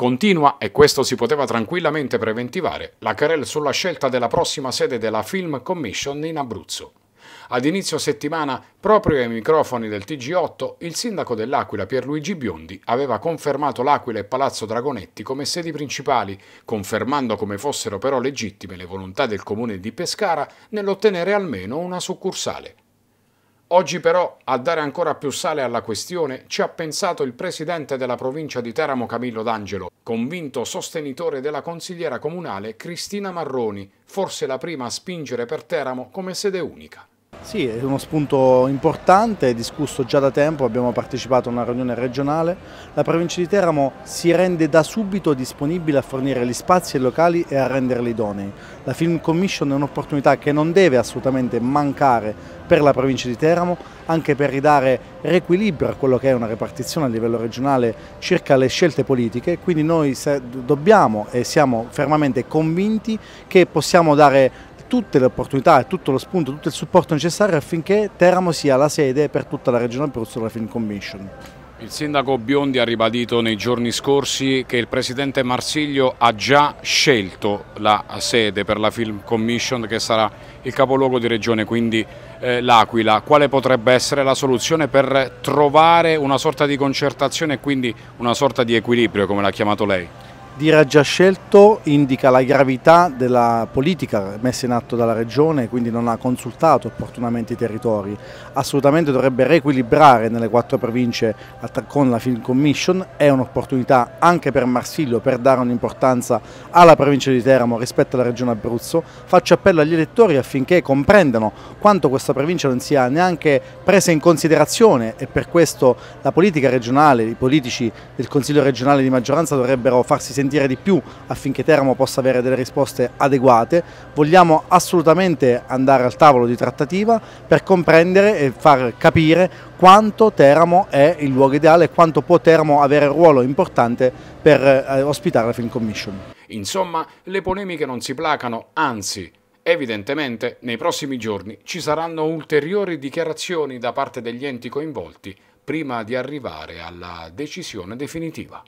Continua, e questo si poteva tranquillamente preventivare, la querel sulla scelta della prossima sede della Film Commission in Abruzzo. Ad inizio settimana, proprio ai microfoni del TG8, il sindaco dell'Aquila Pierluigi Biondi aveva confermato l'Aquila e Palazzo Dragonetti come sedi principali, confermando come fossero però legittime le volontà del comune di Pescara nell'ottenere almeno una succursale. Oggi però, a dare ancora più sale alla questione, ci ha pensato il presidente della provincia di Teramo Camillo D'Angelo, convinto sostenitore della consigliera comunale Cristina Marroni, forse la prima a spingere per Teramo come sede unica. Sì, è uno spunto importante, discusso già da tempo, abbiamo partecipato a una riunione regionale. La provincia di Teramo si rende da subito disponibile a fornire gli spazi ai locali e a renderli idonei. La Film Commission è un'opportunità che non deve assolutamente mancare per la provincia di Teramo, anche per ridare riequilibrio a quello che è una repartizione a livello regionale circa le scelte politiche, quindi noi dobbiamo e siamo fermamente convinti che possiamo dare tutte le opportunità, e tutto lo spunto, tutto il supporto necessario affinché Teramo sia la sede per tutta la regione Abruzzo della Film Commission. Il sindaco Biondi ha ribadito nei giorni scorsi che il presidente Marsiglio ha già scelto la sede per la Film Commission che sarà il capoluogo di regione, quindi eh, l'Aquila. Quale potrebbe essere la soluzione per trovare una sorta di concertazione e quindi una sorta di equilibrio, come l'ha chiamato lei? Dira già scelto indica la gravità della politica messa in atto dalla Regione, quindi non ha consultato opportunamente i territori. Assolutamente dovrebbe riequilibrare nelle quattro province con la Film Commission, è un'opportunità anche per Marsiglio per dare un'importanza alla provincia di Teramo rispetto alla Regione Abruzzo. Faccio appello agli elettori affinché comprendano quanto questa provincia non sia neanche presa in considerazione e per questo la politica regionale, i politici del Consiglio regionale di maggioranza dovrebbero farsi sentire sentire di più affinché Teramo possa avere delle risposte adeguate, vogliamo assolutamente andare al tavolo di trattativa per comprendere e far capire quanto Teramo è il luogo ideale e quanto può Teramo avere un ruolo importante per eh, ospitare la Film Commission. Insomma, le polemiche non si placano, anzi, Evidentemente, nei prossimi giorni ci saranno ulteriori dichiarazioni da parte degli enti coinvolti prima di arrivare alla decisione definitiva.